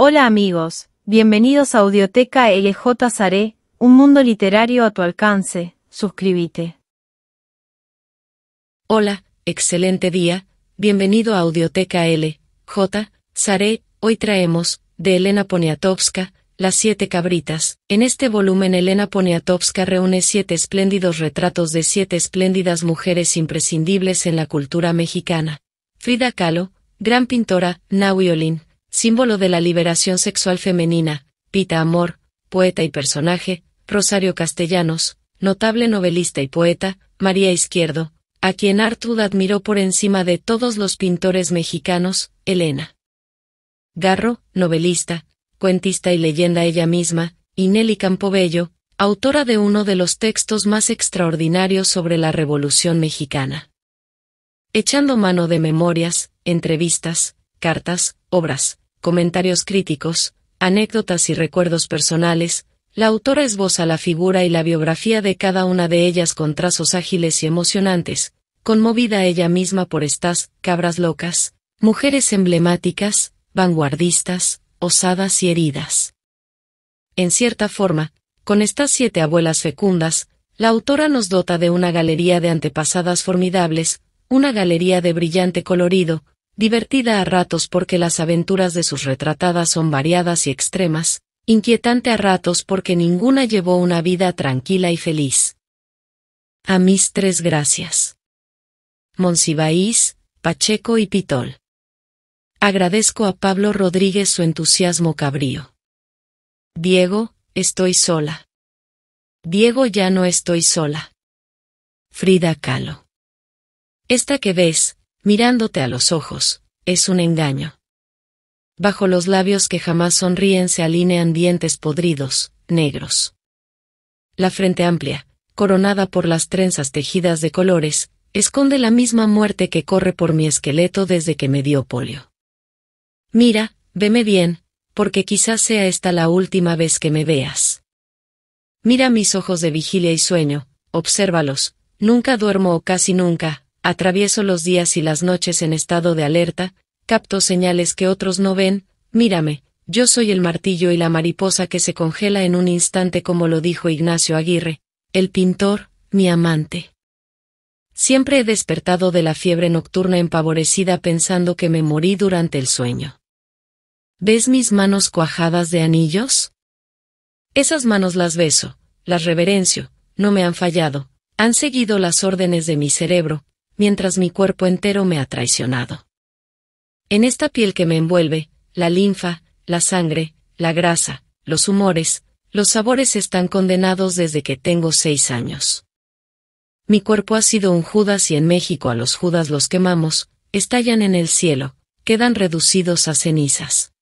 Hola amigos, bienvenidos a Audioteca LJ Saré, un mundo literario a tu alcance, suscríbete. Hola, excelente día, bienvenido a Audioteca LJ Saré, hoy traemos, de Elena Poniatowska, Las siete cabritas. En este volumen Elena Poniatowska reúne siete espléndidos retratos de siete espléndidas mujeres imprescindibles en la cultura mexicana. Frida Kahlo, gran pintora, Nawiolín símbolo de la liberación sexual femenina, Pita Amor, poeta y personaje, Rosario Castellanos, notable novelista y poeta, María Izquierdo, a quien Artud admiró por encima de todos los pintores mexicanos, Elena. Garro, novelista, cuentista y leyenda ella misma, y Nelly Campobello, autora de uno de los textos más extraordinarios sobre la Revolución Mexicana. Echando mano de memorias, entrevistas, cartas, obras, comentarios críticos, anécdotas y recuerdos personales, la autora esboza la figura y la biografía de cada una de ellas con trazos ágiles y emocionantes, conmovida ella misma por estas cabras locas, mujeres emblemáticas, vanguardistas, osadas y heridas. En cierta forma, con estas siete abuelas fecundas, la autora nos dota de una galería de antepasadas formidables, una galería de brillante colorido, divertida a ratos porque las aventuras de sus retratadas son variadas y extremas, inquietante a ratos porque ninguna llevó una vida tranquila y feliz. A mis tres gracias. Monsiváis, Pacheco y Pitol. Agradezco a Pablo Rodríguez su entusiasmo cabrío. Diego, estoy sola. Diego ya no estoy sola. Frida Kahlo. Esta que ves, mirándote a los ojos, es un engaño. Bajo los labios que jamás sonríen se alinean dientes podridos, negros. La frente amplia, coronada por las trenzas tejidas de colores, esconde la misma muerte que corre por mi esqueleto desde que me dio polio. Mira, veme bien, porque quizás sea esta la última vez que me veas. Mira mis ojos de vigilia y sueño, obsérvalos, nunca duermo o casi nunca, Atravieso los días y las noches en estado de alerta, capto señales que otros no ven, mírame, yo soy el martillo y la mariposa que se congela en un instante como lo dijo Ignacio Aguirre, el pintor, mi amante. Siempre he despertado de la fiebre nocturna empavorecida pensando que me morí durante el sueño. ¿Ves mis manos cuajadas de anillos? Esas manos las beso, las reverencio, no me han fallado, han seguido las órdenes de mi cerebro, mientras mi cuerpo entero me ha traicionado. En esta piel que me envuelve, la linfa, la sangre, la grasa, los humores, los sabores están condenados desde que tengo seis años. Mi cuerpo ha sido un Judas y en México a los Judas los quemamos, estallan en el cielo, quedan reducidos a cenizas.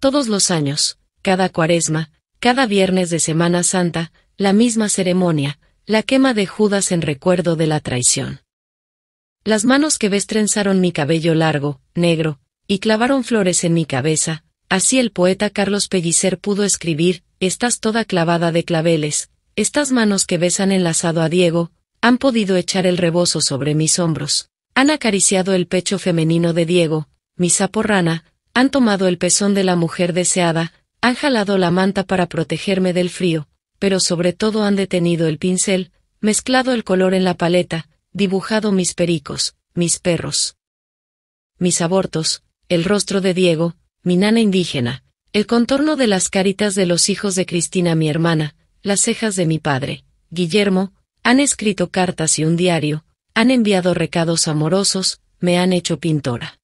Todos los años, cada cuaresma, cada viernes de Semana Santa, la misma ceremonia, la quema de Judas en recuerdo de la traición. Las manos que ves trenzaron mi cabello largo, negro, y clavaron flores en mi cabeza, así el poeta Carlos Pellicer pudo escribir, estás toda clavada de claveles, estas manos que ves han enlazado a Diego, han podido echar el rebozo sobre mis hombros, han acariciado el pecho femenino de Diego, mi saporrana, han tomado el pezón de la mujer deseada, han jalado la manta para protegerme del frío, pero sobre todo han detenido el pincel, mezclado el color en la paleta, dibujado mis pericos, mis perros, mis abortos, el rostro de Diego, mi nana indígena, el contorno de las caritas de los hijos de Cristina mi hermana, las cejas de mi padre, Guillermo, han escrito cartas y un diario, han enviado recados amorosos, me han hecho pintora.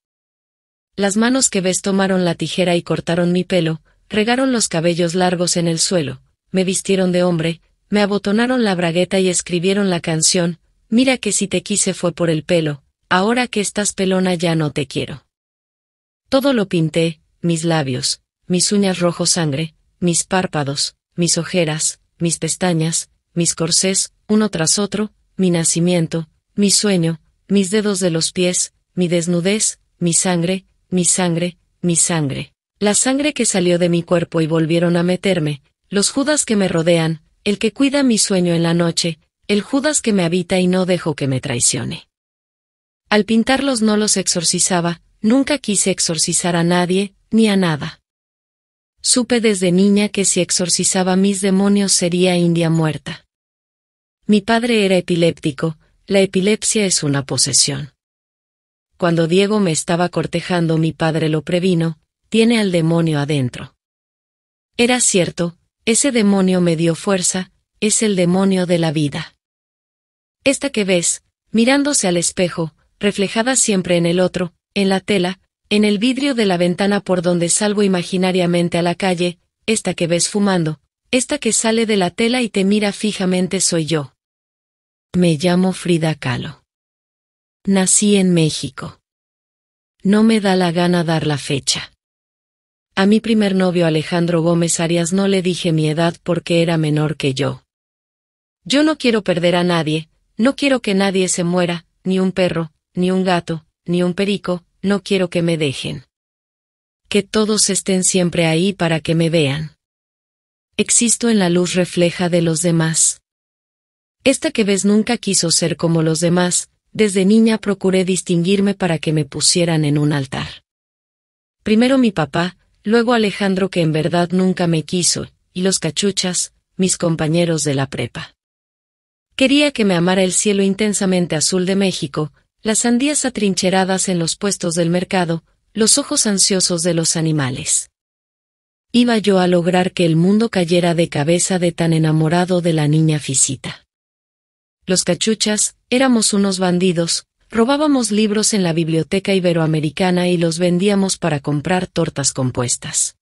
Las manos que ves tomaron la tijera y cortaron mi pelo, regaron los cabellos largos en el suelo, me vistieron de hombre, me abotonaron la bragueta y escribieron la canción, Mira que si te quise fue por el pelo, ahora que estás pelona ya no te quiero. Todo lo pinté, mis labios, mis uñas rojo sangre, mis párpados, mis ojeras, mis pestañas, mis corsés, uno tras otro, mi nacimiento, mi sueño, mis dedos de los pies, mi desnudez, mi sangre, mi sangre, mi sangre. La sangre que salió de mi cuerpo y volvieron a meterme, los judas que me rodean, el que cuida mi sueño en la noche, el Judas que me habita y no dejo que me traicione. Al pintarlos no los exorcizaba, nunca quise exorcizar a nadie, ni a nada. Supe desde niña que si exorcizaba mis demonios sería India muerta. Mi padre era epiléptico, la epilepsia es una posesión. Cuando Diego me estaba cortejando mi padre lo previno, tiene al demonio adentro. Era cierto, ese demonio me dio fuerza, es el demonio de la vida. Esta que ves, mirándose al espejo, reflejada siempre en el otro, en la tela, en el vidrio de la ventana por donde salgo imaginariamente a la calle, esta que ves fumando, esta que sale de la tela y te mira fijamente soy yo. Me llamo Frida Kahlo. Nací en México. No me da la gana dar la fecha. A mi primer novio Alejandro Gómez Arias no le dije mi edad porque era menor que yo. Yo no quiero perder a nadie, no quiero que nadie se muera, ni un perro, ni un gato, ni un perico, no quiero que me dejen. Que todos estén siempre ahí para que me vean. Existo en la luz refleja de los demás. Esta que ves nunca quiso ser como los demás, desde niña procuré distinguirme para que me pusieran en un altar. Primero mi papá, luego Alejandro que en verdad nunca me quiso, y los cachuchas, mis compañeros de la prepa. Quería que me amara el cielo intensamente azul de México, las sandías atrincheradas en los puestos del mercado, los ojos ansiosos de los animales. Iba yo a lograr que el mundo cayera de cabeza de tan enamorado de la niña Fisita. Los cachuchas, éramos unos bandidos, robábamos libros en la biblioteca iberoamericana y los vendíamos para comprar tortas compuestas.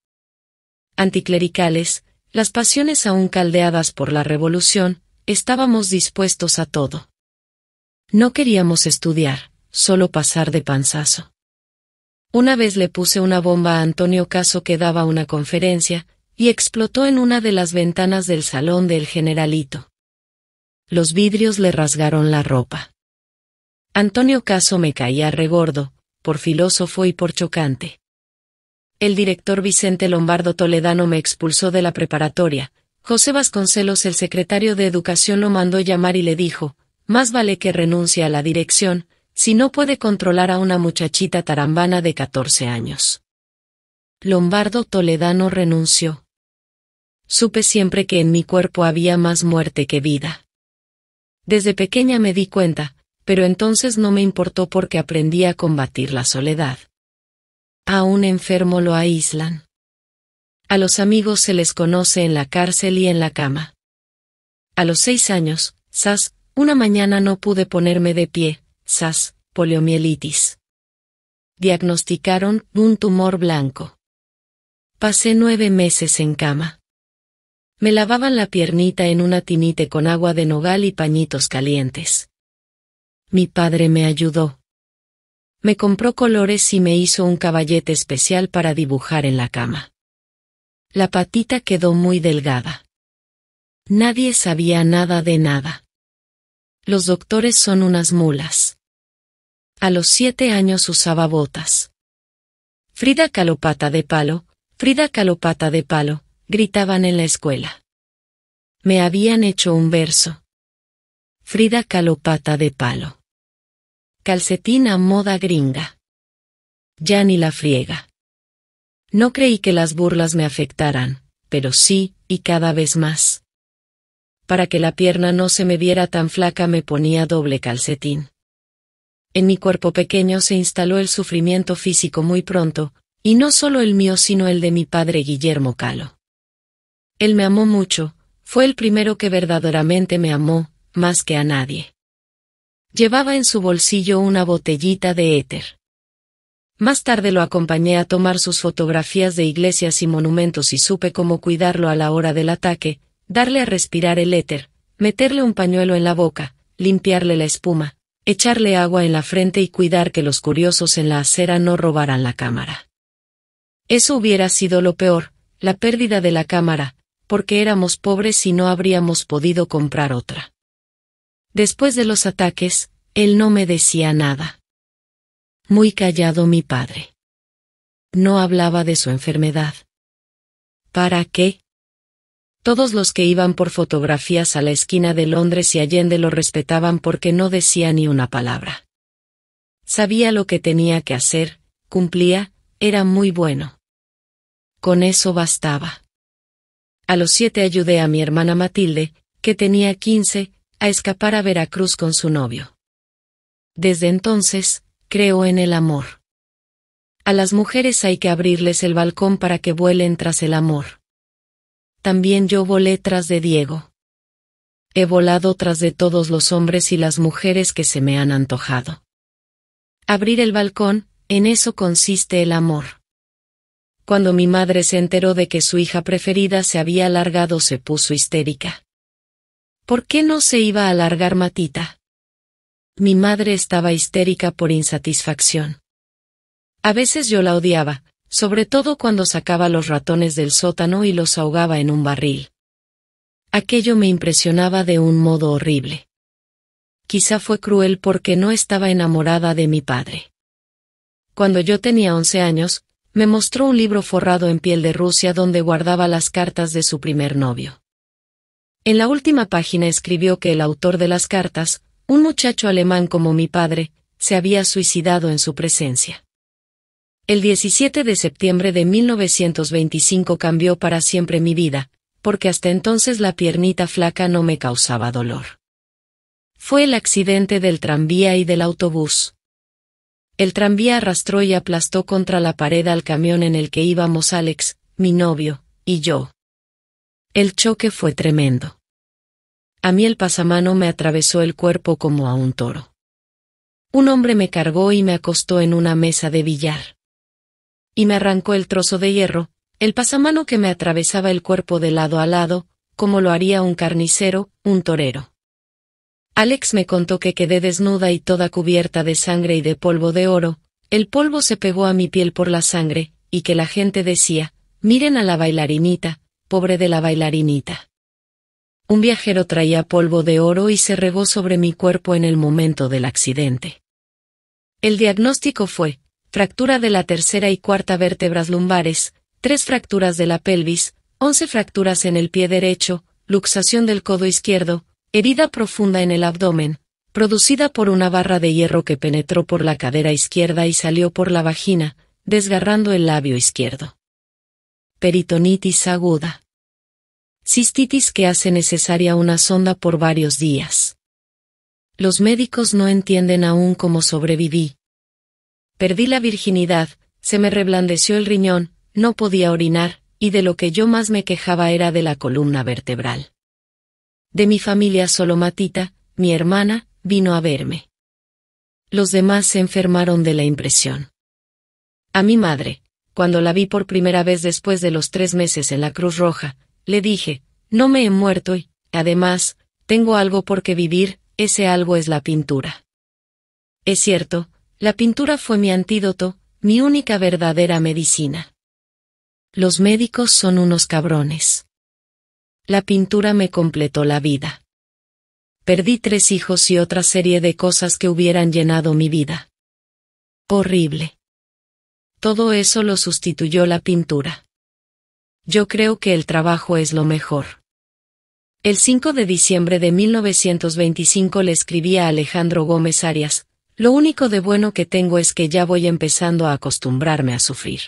Anticlericales, las pasiones aún caldeadas por la revolución, Estábamos dispuestos a todo. No queríamos estudiar, solo pasar de panzazo. Una vez le puse una bomba a Antonio Caso que daba una conferencia, y explotó en una de las ventanas del salón del generalito. Los vidrios le rasgaron la ropa. Antonio Caso me caía regordo, por filósofo y por chocante. El director Vicente Lombardo Toledano me expulsó de la preparatoria, José Vasconcelos, el secretario de Educación, lo mandó llamar y le dijo, más vale que renuncie a la dirección, si no puede controlar a una muchachita tarambana de 14 años. Lombardo Toledano renunció. Supe siempre que en mi cuerpo había más muerte que vida. Desde pequeña me di cuenta, pero entonces no me importó porque aprendí a combatir la soledad. A un enfermo lo aíslan. A los amigos se les conoce en la cárcel y en la cama. A los seis años, Sas, una mañana no pude ponerme de pie, Sas, poliomielitis. Diagnosticaron un tumor blanco. Pasé nueve meses en cama. Me lavaban la piernita en una tinite con agua de nogal y pañitos calientes. Mi padre me ayudó. Me compró colores y me hizo un caballete especial para dibujar en la cama. La patita quedó muy delgada. Nadie sabía nada de nada. Los doctores son unas mulas. A los siete años usaba botas. Frida Calopata de palo, Frida Calopata de palo, gritaban en la escuela. Me habían hecho un verso. Frida Calopata de palo. Calcetín a moda gringa. Ya ni la friega. No creí que las burlas me afectaran, pero sí, y cada vez más. Para que la pierna no se me viera tan flaca me ponía doble calcetín. En mi cuerpo pequeño se instaló el sufrimiento físico muy pronto, y no solo el mío sino el de mi padre Guillermo Calo. Él me amó mucho, fue el primero que verdaderamente me amó, más que a nadie. Llevaba en su bolsillo una botellita de éter. Más tarde lo acompañé a tomar sus fotografías de iglesias y monumentos y supe cómo cuidarlo a la hora del ataque, darle a respirar el éter, meterle un pañuelo en la boca, limpiarle la espuma, echarle agua en la frente y cuidar que los curiosos en la acera no robaran la cámara. Eso hubiera sido lo peor, la pérdida de la cámara, porque éramos pobres y no habríamos podido comprar otra. Después de los ataques, él no me decía nada. Muy callado mi padre. No hablaba de su enfermedad. ¿Para qué? Todos los que iban por fotografías a la esquina de Londres y Allende lo respetaban porque no decía ni una palabra. Sabía lo que tenía que hacer, cumplía, era muy bueno. Con eso bastaba. A los siete ayudé a mi hermana Matilde, que tenía quince, a escapar a Veracruz con su novio. Desde entonces, Creo en el amor. A las mujeres hay que abrirles el balcón para que vuelen tras el amor. También yo volé tras de Diego. He volado tras de todos los hombres y las mujeres que se me han antojado. Abrir el balcón, en eso consiste el amor. Cuando mi madre se enteró de que su hija preferida se había alargado se puso histérica. ¿Por qué no se iba a alargar Matita? Mi madre estaba histérica por insatisfacción. A veces yo la odiaba, sobre todo cuando sacaba los ratones del sótano y los ahogaba en un barril. Aquello me impresionaba de un modo horrible. Quizá fue cruel porque no estaba enamorada de mi padre. Cuando yo tenía once años, me mostró un libro forrado en piel de Rusia donde guardaba las cartas de su primer novio. En la última página escribió que el autor de las cartas, un muchacho alemán como mi padre, se había suicidado en su presencia. El 17 de septiembre de 1925 cambió para siempre mi vida, porque hasta entonces la piernita flaca no me causaba dolor. Fue el accidente del tranvía y del autobús. El tranvía arrastró y aplastó contra la pared al camión en el que íbamos Alex, mi novio, y yo. El choque fue tremendo. A mí el pasamano me atravesó el cuerpo como a un toro. Un hombre me cargó y me acostó en una mesa de billar. Y me arrancó el trozo de hierro, el pasamano que me atravesaba el cuerpo de lado a lado, como lo haría un carnicero, un torero. Alex me contó que quedé desnuda y toda cubierta de sangre y de polvo de oro, el polvo se pegó a mi piel por la sangre, y que la gente decía, miren a la bailarinita, pobre de la bailarinita. Un viajero traía polvo de oro y se regó sobre mi cuerpo en el momento del accidente. El diagnóstico fue, fractura de la tercera y cuarta vértebras lumbares, tres fracturas de la pelvis, once fracturas en el pie derecho, luxación del codo izquierdo, herida profunda en el abdomen, producida por una barra de hierro que penetró por la cadera izquierda y salió por la vagina, desgarrando el labio izquierdo. Peritonitis aguda cistitis que hace necesaria una sonda por varios días. Los médicos no entienden aún cómo sobreviví. Perdí la virginidad, se me reblandeció el riñón, no podía orinar, y de lo que yo más me quejaba era de la columna vertebral. De mi familia solo Matita, mi hermana, vino a verme. Los demás se enfermaron de la impresión. A mi madre, cuando la vi por primera vez después de los tres meses en la Cruz Roja, le dije, no me he muerto y, además, tengo algo por qué vivir, ese algo es la pintura. Es cierto, la pintura fue mi antídoto, mi única verdadera medicina. Los médicos son unos cabrones. La pintura me completó la vida. Perdí tres hijos y otra serie de cosas que hubieran llenado mi vida. Horrible. Todo eso lo sustituyó la pintura. Yo creo que el trabajo es lo mejor. El 5 de diciembre de 1925 le escribí a Alejandro Gómez Arias, lo único de bueno que tengo es que ya voy empezando a acostumbrarme a sufrir.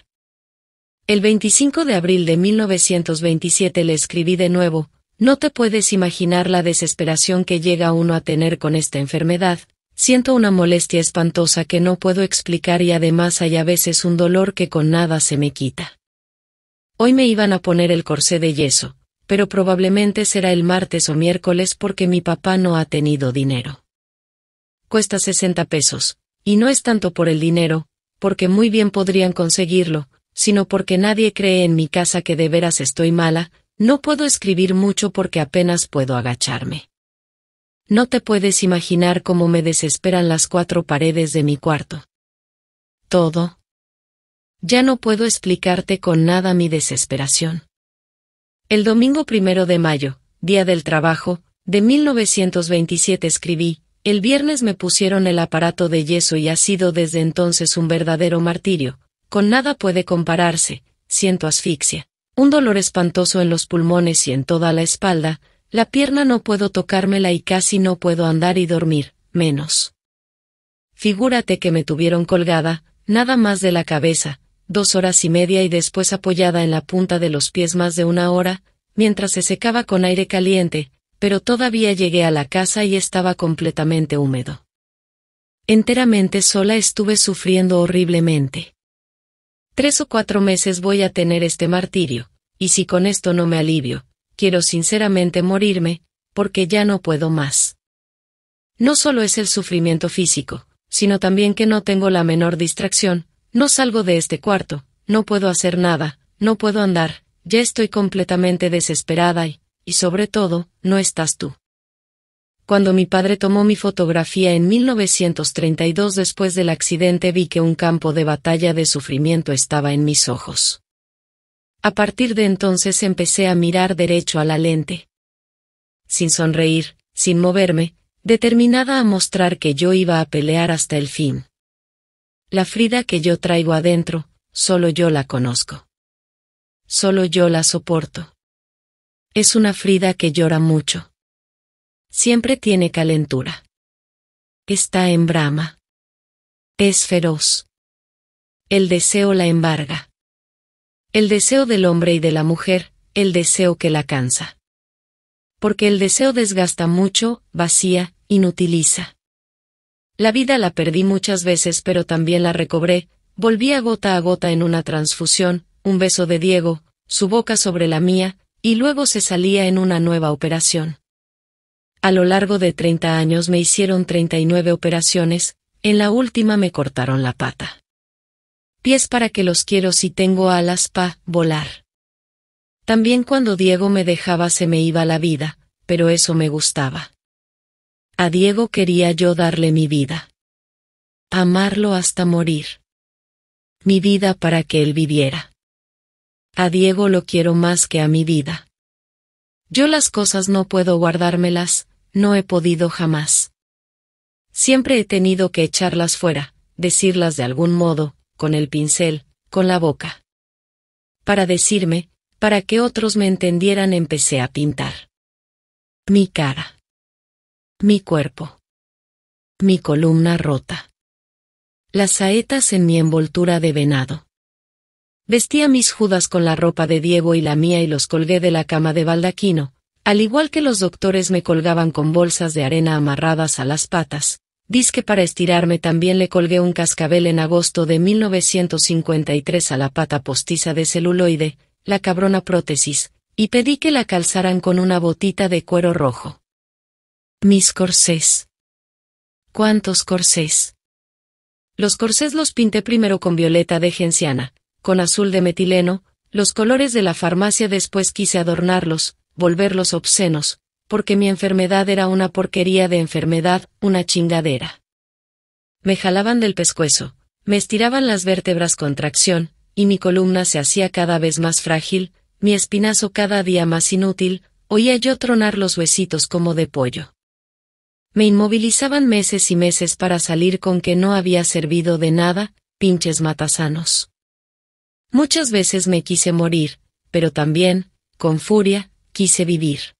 El 25 de abril de 1927 le escribí de nuevo, no te puedes imaginar la desesperación que llega uno a tener con esta enfermedad, siento una molestia espantosa que no puedo explicar y además hay a veces un dolor que con nada se me quita. Hoy me iban a poner el corsé de yeso, pero probablemente será el martes o miércoles porque mi papá no ha tenido dinero. Cuesta 60 pesos, y no es tanto por el dinero, porque muy bien podrían conseguirlo, sino porque nadie cree en mi casa que de veras estoy mala, no puedo escribir mucho porque apenas puedo agacharme. No te puedes imaginar cómo me desesperan las cuatro paredes de mi cuarto. Todo, ya no puedo explicarte con nada mi desesperación. El domingo primero de mayo, día del trabajo, de 1927 escribí, el viernes me pusieron el aparato de yeso y ha sido desde entonces un verdadero martirio, con nada puede compararse, siento asfixia, un dolor espantoso en los pulmones y en toda la espalda, la pierna no puedo tocármela y casi no puedo andar y dormir, menos. Figúrate que me tuvieron colgada, nada más de la cabeza, dos horas y media y después apoyada en la punta de los pies más de una hora, mientras se secaba con aire caliente, pero todavía llegué a la casa y estaba completamente húmedo. Enteramente sola estuve sufriendo horriblemente. Tres o cuatro meses voy a tener este martirio, y si con esto no me alivio, quiero sinceramente morirme, porque ya no puedo más. No solo es el sufrimiento físico, sino también que no tengo la menor distracción, no salgo de este cuarto, no puedo hacer nada, no puedo andar, ya estoy completamente desesperada y, y sobre todo, no estás tú. Cuando mi padre tomó mi fotografía en 1932 después del accidente vi que un campo de batalla de sufrimiento estaba en mis ojos. A partir de entonces empecé a mirar derecho a la lente. Sin sonreír, sin moverme, determinada a mostrar que yo iba a pelear hasta el fin. La Frida que yo traigo adentro, solo yo la conozco. Solo yo la soporto. Es una Frida que llora mucho. Siempre tiene calentura. Está en brama. Es feroz. El deseo la embarga. El deseo del hombre y de la mujer, el deseo que la cansa. Porque el deseo desgasta mucho, vacía, inutiliza. La vida la perdí muchas veces pero también la recobré, volví a gota a gota en una transfusión, un beso de Diego, su boca sobre la mía, y luego se salía en una nueva operación. A lo largo de 30 años me hicieron 39 operaciones, en la última me cortaron la pata. Pies para que los quiero si tengo alas pa volar. También cuando Diego me dejaba se me iba la vida, pero eso me gustaba. A Diego quería yo darle mi vida. Amarlo hasta morir. Mi vida para que él viviera. A Diego lo quiero más que a mi vida. Yo las cosas no puedo guardármelas, no he podido jamás. Siempre he tenido que echarlas fuera, decirlas de algún modo, con el pincel, con la boca. Para decirme, para que otros me entendieran empecé a pintar. Mi cara. Mi cuerpo. Mi columna rota. Las saetas en mi envoltura de venado. Vestía mis judas con la ropa de Diego y la mía y los colgué de la cama de baldaquino, al igual que los doctores me colgaban con bolsas de arena amarradas a las patas. que para estirarme también le colgué un cascabel en agosto de 1953 a la pata postiza de celuloide, la cabrona prótesis, y pedí que la calzaran con una botita de cuero rojo. Mis corsés. ¿Cuántos corsés? Los corsés los pinté primero con violeta de genciana, con azul de metileno, los colores de la farmacia después quise adornarlos, volverlos obscenos, porque mi enfermedad era una porquería de enfermedad, una chingadera. Me jalaban del pescuezo, me estiraban las vértebras con tracción, y mi columna se hacía cada vez más frágil, mi espinazo cada día más inútil, oía yo tronar los huesitos como de pollo. Me inmovilizaban meses y meses para salir con que no había servido de nada, pinches matasanos. Muchas veces me quise morir, pero también, con furia, quise vivir.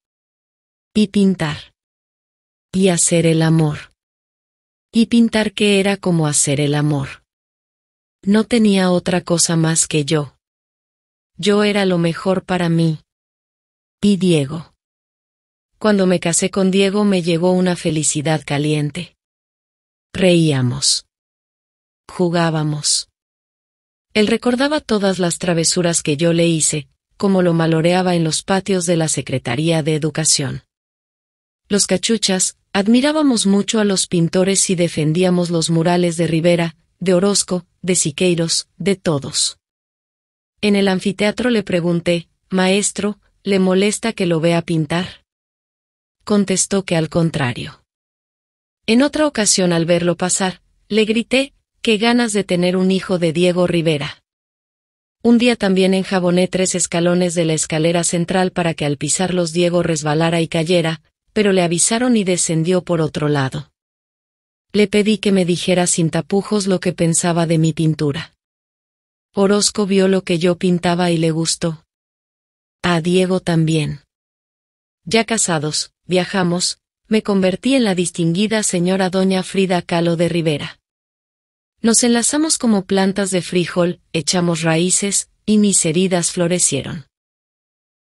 Y pintar. Y hacer el amor. Y pintar que era como hacer el amor. No tenía otra cosa más que yo. Yo era lo mejor para mí. Y Diego. Cuando me casé con Diego me llegó una felicidad caliente. Reíamos. Jugábamos. Él recordaba todas las travesuras que yo le hice, como lo maloreaba en los patios de la Secretaría de Educación. Los cachuchas, admirábamos mucho a los pintores y defendíamos los murales de Rivera, de Orozco, de Siqueiros, de todos. En el anfiteatro le pregunté, Maestro, ¿le molesta que lo vea pintar? contestó que al contrario. En otra ocasión al verlo pasar, le grité, qué ganas de tener un hijo de Diego Rivera. Un día también enjaboné tres escalones de la escalera central para que al pisarlos Diego resbalara y cayera, pero le avisaron y descendió por otro lado. Le pedí que me dijera sin tapujos lo que pensaba de mi pintura. Orozco vio lo que yo pintaba y le gustó. A Diego también. Ya casados, viajamos, me convertí en la distinguida señora doña Frida Kahlo de Rivera. Nos enlazamos como plantas de frijol, echamos raíces, y mis heridas florecieron.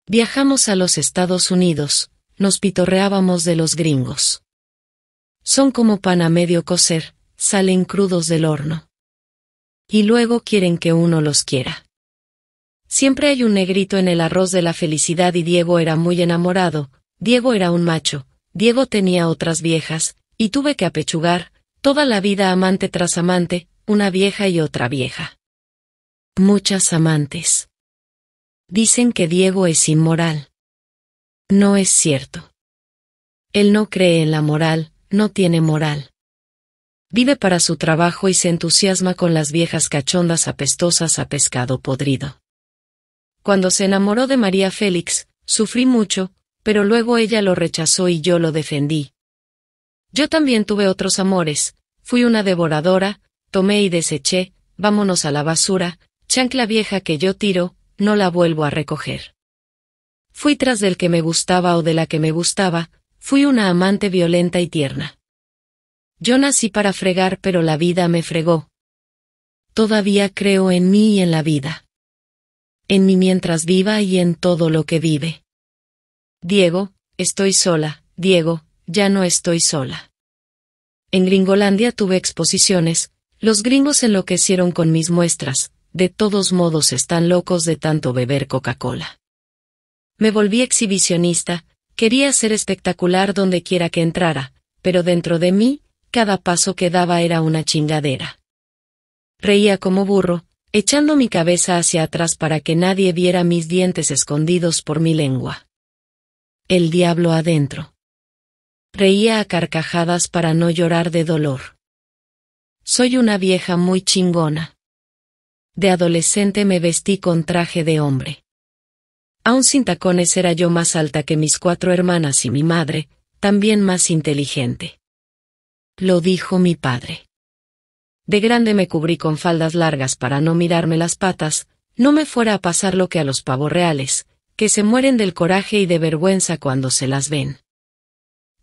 Viajamos a los Estados Unidos, nos pitorreábamos de los gringos. Son como pan a medio cocer, salen crudos del horno. Y luego quieren que uno los quiera. Siempre hay un negrito en el arroz de la felicidad y Diego era muy enamorado, Diego era un macho, Diego tenía otras viejas, y tuve que apechugar, toda la vida amante tras amante, una vieja y otra vieja. Muchas amantes. Dicen que Diego es inmoral. No es cierto. Él no cree en la moral, no tiene moral. Vive para su trabajo y se entusiasma con las viejas cachondas apestosas a pescado podrido. Cuando se enamoró de María Félix, sufrí mucho, pero luego ella lo rechazó y yo lo defendí. Yo también tuve otros amores, fui una devoradora, tomé y deseché, vámonos a la basura, chancla vieja que yo tiro, no la vuelvo a recoger. Fui tras del que me gustaba o de la que me gustaba, fui una amante violenta y tierna. Yo nací para fregar pero la vida me fregó. Todavía creo en mí y en la vida. En mí mientras viva y en todo lo que vive. Diego, estoy sola, Diego, ya no estoy sola. En Gringolandia tuve exposiciones, los gringos enloquecieron con mis muestras, de todos modos están locos de tanto beber Coca-Cola. Me volví exhibicionista, quería ser espectacular donde quiera que entrara, pero dentro de mí, cada paso que daba era una chingadera. Reía como burro, echando mi cabeza hacia atrás para que nadie viera mis dientes escondidos por mi lengua el diablo adentro. Reía a carcajadas para no llorar de dolor. Soy una vieja muy chingona. De adolescente me vestí con traje de hombre. Aún sin tacones era yo más alta que mis cuatro hermanas y mi madre, también más inteligente. Lo dijo mi padre. De grande me cubrí con faldas largas para no mirarme las patas, no me fuera a pasar lo que a los pavos reales, que se mueren del coraje y de vergüenza cuando se las ven.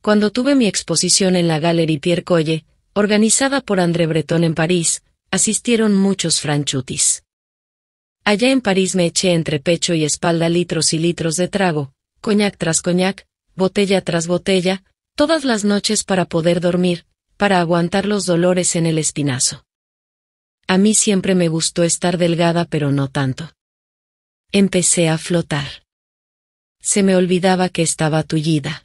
Cuando tuve mi exposición en la Galerie Pierre Colle, organizada por André Breton en París, asistieron muchos franchutis. Allá en París me eché entre pecho y espalda litros y litros de trago, coñac tras coñac, botella tras botella, todas las noches para poder dormir, para aguantar los dolores en el espinazo. A mí siempre me gustó estar delgada pero no tanto. Empecé a flotar. Se me olvidaba que estaba tullida.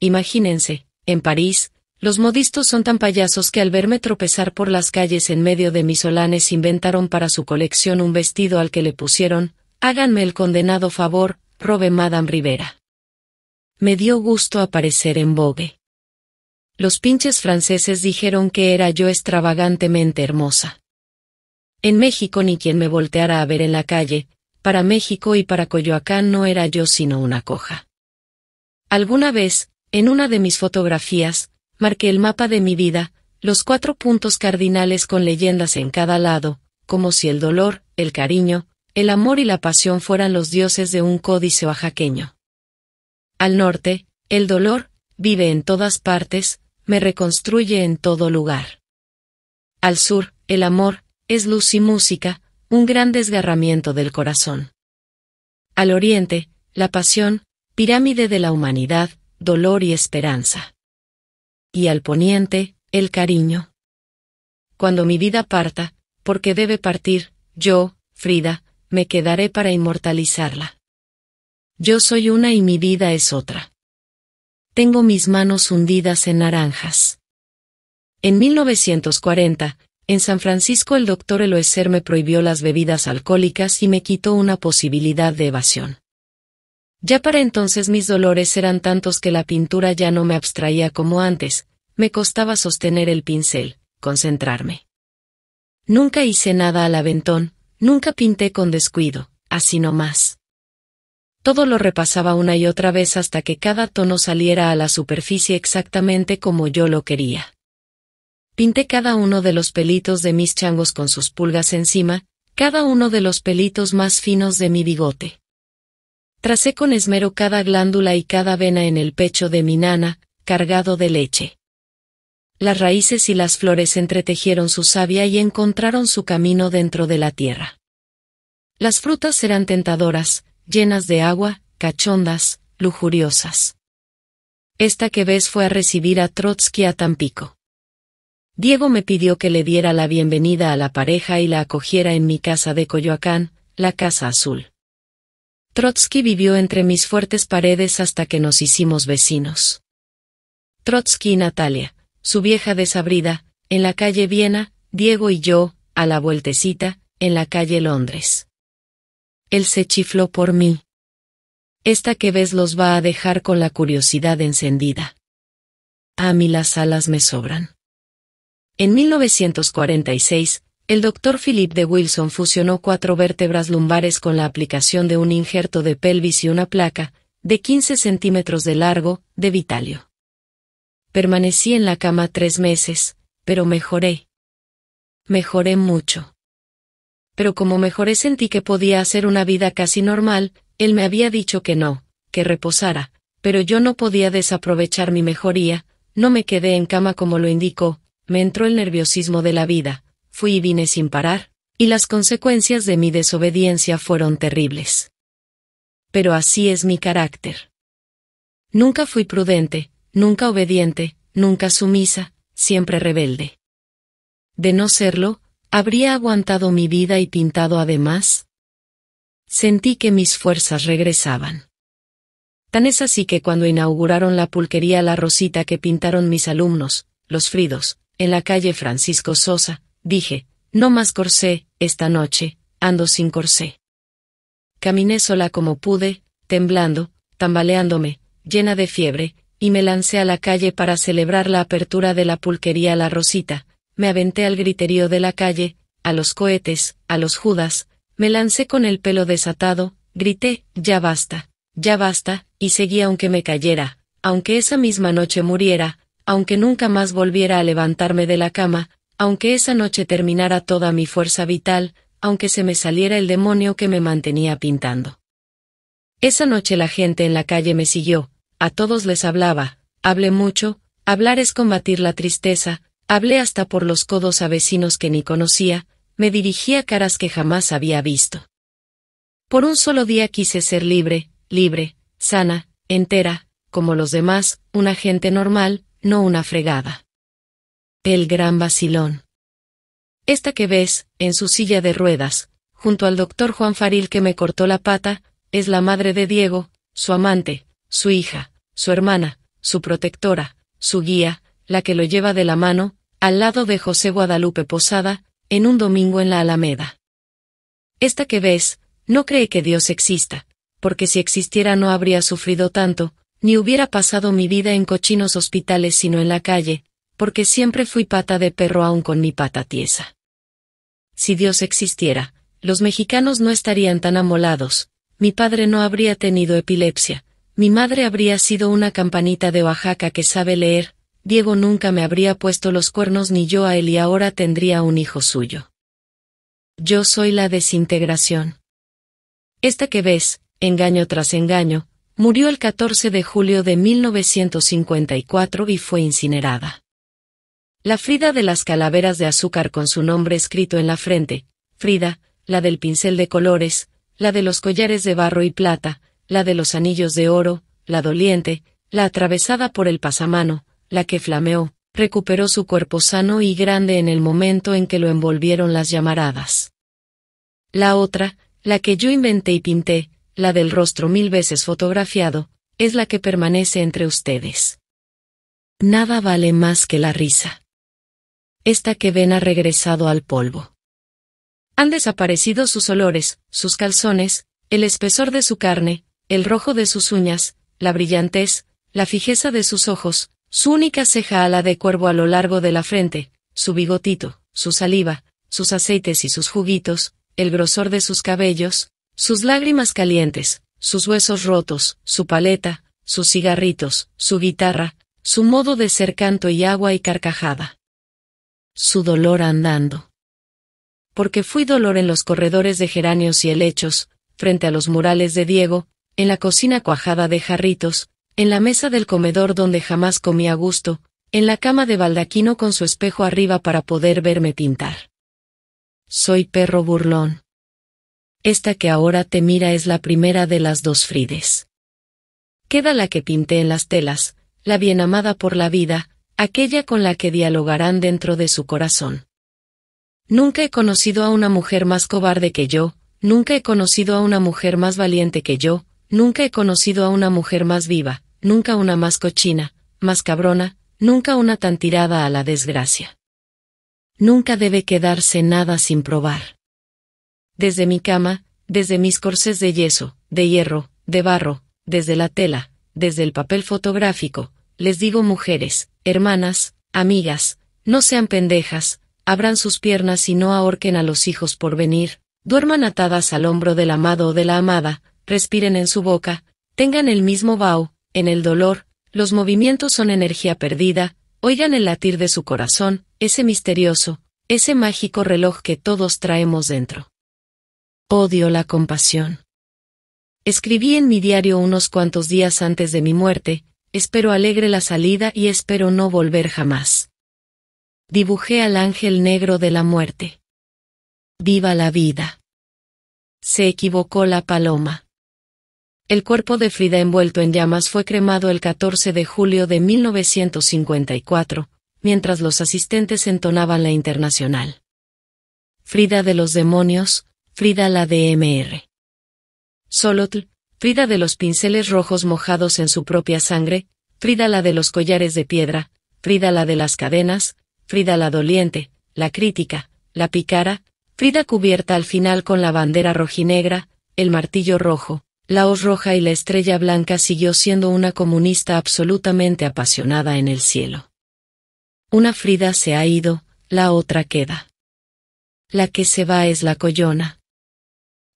Imagínense, en París, los modistos son tan payasos que al verme tropezar por las calles en medio de mis solanes inventaron para su colección un vestido al que le pusieron, háganme el condenado favor, robe Madame Rivera. Me dio gusto aparecer en Vogue. Los pinches franceses dijeron que era yo extravagantemente hermosa. En México ni quien me volteara a ver en la calle, para México y para Coyoacán no era yo sino una coja. Alguna vez, en una de mis fotografías, marqué el mapa de mi vida, los cuatro puntos cardinales con leyendas en cada lado, como si el dolor, el cariño, el amor y la pasión fueran los dioses de un códice oaxaqueño. Al norte, el dolor, vive en todas partes, me reconstruye en todo lugar. Al sur, el amor, es luz y música, un gran desgarramiento del corazón. Al oriente, la pasión, pirámide de la humanidad, dolor y esperanza. Y al poniente, el cariño. Cuando mi vida parta, porque debe partir, yo, Frida, me quedaré para inmortalizarla. Yo soy una y mi vida es otra. Tengo mis manos hundidas en naranjas. En 1940, en San Francisco el doctor Eloeser me prohibió las bebidas alcohólicas y me quitó una posibilidad de evasión. Ya para entonces mis dolores eran tantos que la pintura ya no me abstraía como antes, me costaba sostener el pincel, concentrarme. Nunca hice nada al aventón, nunca pinté con descuido, así no más. Todo lo repasaba una y otra vez hasta que cada tono saliera a la superficie exactamente como yo lo quería. Pinté cada uno de los pelitos de mis changos con sus pulgas encima, cada uno de los pelitos más finos de mi bigote. Tracé con esmero cada glándula y cada vena en el pecho de mi nana, cargado de leche. Las raíces y las flores entretejieron su savia y encontraron su camino dentro de la tierra. Las frutas eran tentadoras, llenas de agua, cachondas, lujuriosas. Esta que ves fue a recibir a Trotsky a Tampico. Diego me pidió que le diera la bienvenida a la pareja y la acogiera en mi casa de Coyoacán, la Casa Azul. Trotsky vivió entre mis fuertes paredes hasta que nos hicimos vecinos. Trotsky y Natalia, su vieja desabrida, en la calle Viena, Diego y yo, a la vueltecita, en la calle Londres. Él se chifló por mí. Esta que ves los va a dejar con la curiosidad encendida. A mí las alas me sobran. En 1946, el doctor Philip de Wilson fusionó cuatro vértebras lumbares con la aplicación de un injerto de pelvis y una placa, de 15 centímetros de largo, de vitalio. Permanecí en la cama tres meses, pero mejoré. Mejoré mucho. Pero como mejoré sentí que podía hacer una vida casi normal, él me había dicho que no, que reposara, pero yo no podía desaprovechar mi mejoría, no me quedé en cama como lo indicó, me entró el nerviosismo de la vida, fui y vine sin parar, y las consecuencias de mi desobediencia fueron terribles. Pero así es mi carácter. Nunca fui prudente, nunca obediente, nunca sumisa, siempre rebelde. De no serlo, habría aguantado mi vida y pintado además. Sentí que mis fuerzas regresaban. Tan es así que cuando inauguraron la pulquería La Rosita que pintaron mis alumnos, los Fridos, en la calle Francisco Sosa, dije, no más corsé, esta noche, ando sin corsé. Caminé sola como pude, temblando, tambaleándome, llena de fiebre, y me lancé a la calle para celebrar la apertura de la pulquería La Rosita, me aventé al griterío de la calle, a los cohetes, a los judas, me lancé con el pelo desatado, grité, ya basta, ya basta, y seguí aunque me cayera, aunque esa misma noche muriera, aunque nunca más volviera a levantarme de la cama, aunque esa noche terminara toda mi fuerza vital, aunque se me saliera el demonio que me mantenía pintando. Esa noche la gente en la calle me siguió, a todos les hablaba, hablé mucho, hablar es combatir la tristeza, hablé hasta por los codos a vecinos que ni conocía, me dirigía a caras que jamás había visto. Por un solo día quise ser libre, libre, sana, entera, como los demás, una gente normal, no una fregada. El gran vacilón. Esta que ves, en su silla de ruedas, junto al doctor Juan Faril que me cortó la pata, es la madre de Diego, su amante, su hija, su hermana, su protectora, su guía, la que lo lleva de la mano, al lado de José Guadalupe Posada, en un domingo en la Alameda. Esta que ves, no cree que Dios exista, porque si existiera no habría sufrido tanto, ni hubiera pasado mi vida en cochinos hospitales sino en la calle, porque siempre fui pata de perro aún con mi pata tiesa. Si Dios existiera, los mexicanos no estarían tan amolados, mi padre no habría tenido epilepsia, mi madre habría sido una campanita de Oaxaca que sabe leer, Diego nunca me habría puesto los cuernos ni yo a él y ahora tendría un hijo suyo. Yo soy la desintegración. Esta que ves, engaño tras engaño, Murió el 14 de julio de 1954 y fue incinerada. La Frida de las calaveras de azúcar con su nombre escrito en la frente, Frida, la del pincel de colores, la de los collares de barro y plata, la de los anillos de oro, la doliente, la atravesada por el pasamano, la que flameó, recuperó su cuerpo sano y grande en el momento en que lo envolvieron las llamaradas. La otra, la que yo inventé y pinté, la del rostro mil veces fotografiado, es la que permanece entre ustedes. Nada vale más que la risa. Esta que ven ha regresado al polvo. Han desaparecido sus olores, sus calzones, el espesor de su carne, el rojo de sus uñas, la brillantez, la fijeza de sus ojos, su única ceja ala de cuervo a lo largo de la frente, su bigotito, su saliva, sus aceites y sus juguitos, el grosor de sus cabellos, sus lágrimas calientes, sus huesos rotos, su paleta, sus cigarritos, su guitarra, su modo de ser canto y agua y carcajada. Su dolor andando. Porque fui dolor en los corredores de geranios y helechos, frente a los murales de Diego, en la cocina cuajada de jarritos, en la mesa del comedor donde jamás comí a gusto, en la cama de baldaquino con su espejo arriba para poder verme pintar. Soy perro burlón. Esta que ahora te mira es la primera de las dos Frides. Queda la que pinté en las telas, la bien amada por la vida, aquella con la que dialogarán dentro de su corazón. Nunca he conocido a una mujer más cobarde que yo, nunca he conocido a una mujer más valiente que yo, nunca he conocido a una mujer más viva, nunca una más cochina, más cabrona, nunca una tan tirada a la desgracia. Nunca debe quedarse nada sin probar desde mi cama, desde mis corsés de yeso, de hierro, de barro, desde la tela, desde el papel fotográfico, les digo mujeres, hermanas, amigas, no sean pendejas, abran sus piernas y no ahorquen a los hijos por venir, duerman atadas al hombro del amado o de la amada, respiren en su boca, tengan el mismo vaho, en el dolor, los movimientos son energía perdida, oigan el latir de su corazón, ese misterioso, ese mágico reloj que todos traemos dentro. Odio la compasión. Escribí en mi diario unos cuantos días antes de mi muerte, espero alegre la salida y espero no volver jamás. Dibujé al ángel negro de la muerte. Viva la vida. Se equivocó la paloma. El cuerpo de Frida envuelto en llamas fue cremado el 14 de julio de 1954, mientras los asistentes entonaban la internacional. Frida de los demonios, Frida la de Mr. Solotl, Frida de los pinceles rojos mojados en su propia sangre, Frida la de los collares de piedra, Frida la de las cadenas, Frida la doliente, la crítica, la picara, Frida cubierta al final con la bandera rojinegra, el martillo rojo, la hoz roja y la estrella blanca siguió siendo una comunista absolutamente apasionada en el cielo. Una Frida se ha ido, la otra queda. La que se va es la collona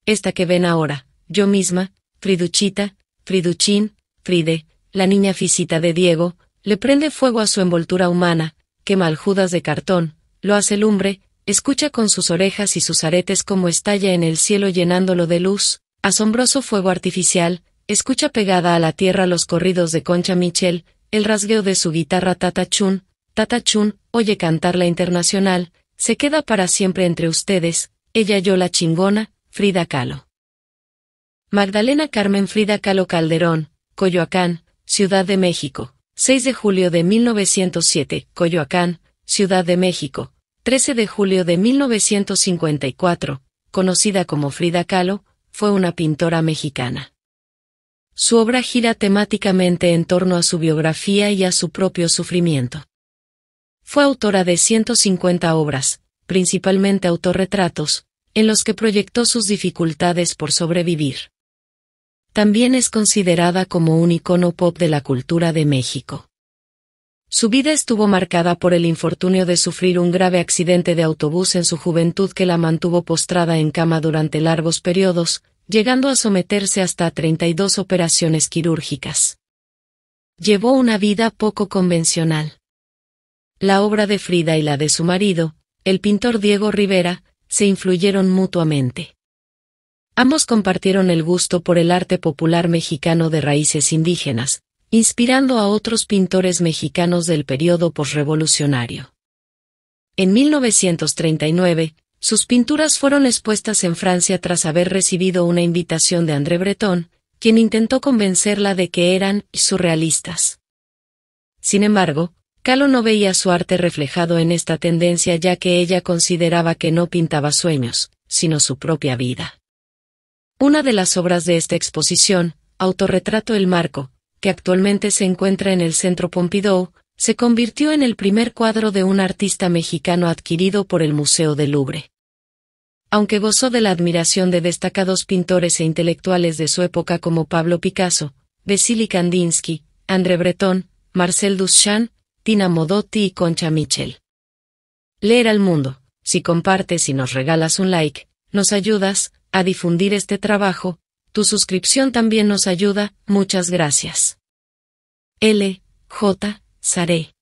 esta que ven ahora, yo misma, Friduchita, Friduchín, Fride, la niña fisita de Diego, le prende fuego a su envoltura humana, quema al de cartón, lo hace lumbre, escucha con sus orejas y sus aretes como estalla en el cielo llenándolo de luz, asombroso fuego artificial, escucha pegada a la tierra los corridos de Concha Michel, el rasgueo de su guitarra Tatachun, Tatachun, oye cantar la internacional, se queda para siempre entre ustedes, ella yo la chingona, Frida Kahlo. Magdalena Carmen Frida Kahlo Calderón, Coyoacán, Ciudad de México. 6 de julio de 1907, Coyoacán, Ciudad de México. 13 de julio de 1954, conocida como Frida Kahlo, fue una pintora mexicana. Su obra gira temáticamente en torno a su biografía y a su propio sufrimiento. Fue autora de 150 obras, principalmente autorretratos, en los que proyectó sus dificultades por sobrevivir. También es considerada como un icono pop de la cultura de México. Su vida estuvo marcada por el infortunio de sufrir un grave accidente de autobús en su juventud que la mantuvo postrada en cama durante largos periodos, llegando a someterse hasta 32 operaciones quirúrgicas. Llevó una vida poco convencional. La obra de Frida y la de su marido, el pintor Diego Rivera, se influyeron mutuamente. Ambos compartieron el gusto por el arte popular mexicano de raíces indígenas, inspirando a otros pintores mexicanos del periodo posrevolucionario. En 1939, sus pinturas fueron expuestas en Francia tras haber recibido una invitación de André Breton, quien intentó convencerla de que eran surrealistas. Sin embargo, Calo no veía su arte reflejado en esta tendencia ya que ella consideraba que no pintaba sueños, sino su propia vida. Una de las obras de esta exposición, Autorretrato El Marco, que actualmente se encuentra en el Centro Pompidou, se convirtió en el primer cuadro de un artista mexicano adquirido por el Museo del Louvre. Aunque gozó de la admiración de destacados pintores e intelectuales de su época como Pablo Picasso, Vasily Kandinsky, André Breton, Marcel Duchamp, Tina Modotti y Concha Michel. Leer al mundo. Si compartes y nos regalas un like, nos ayudas a difundir este trabajo. Tu suscripción también nos ayuda. Muchas gracias. L. J. Saré.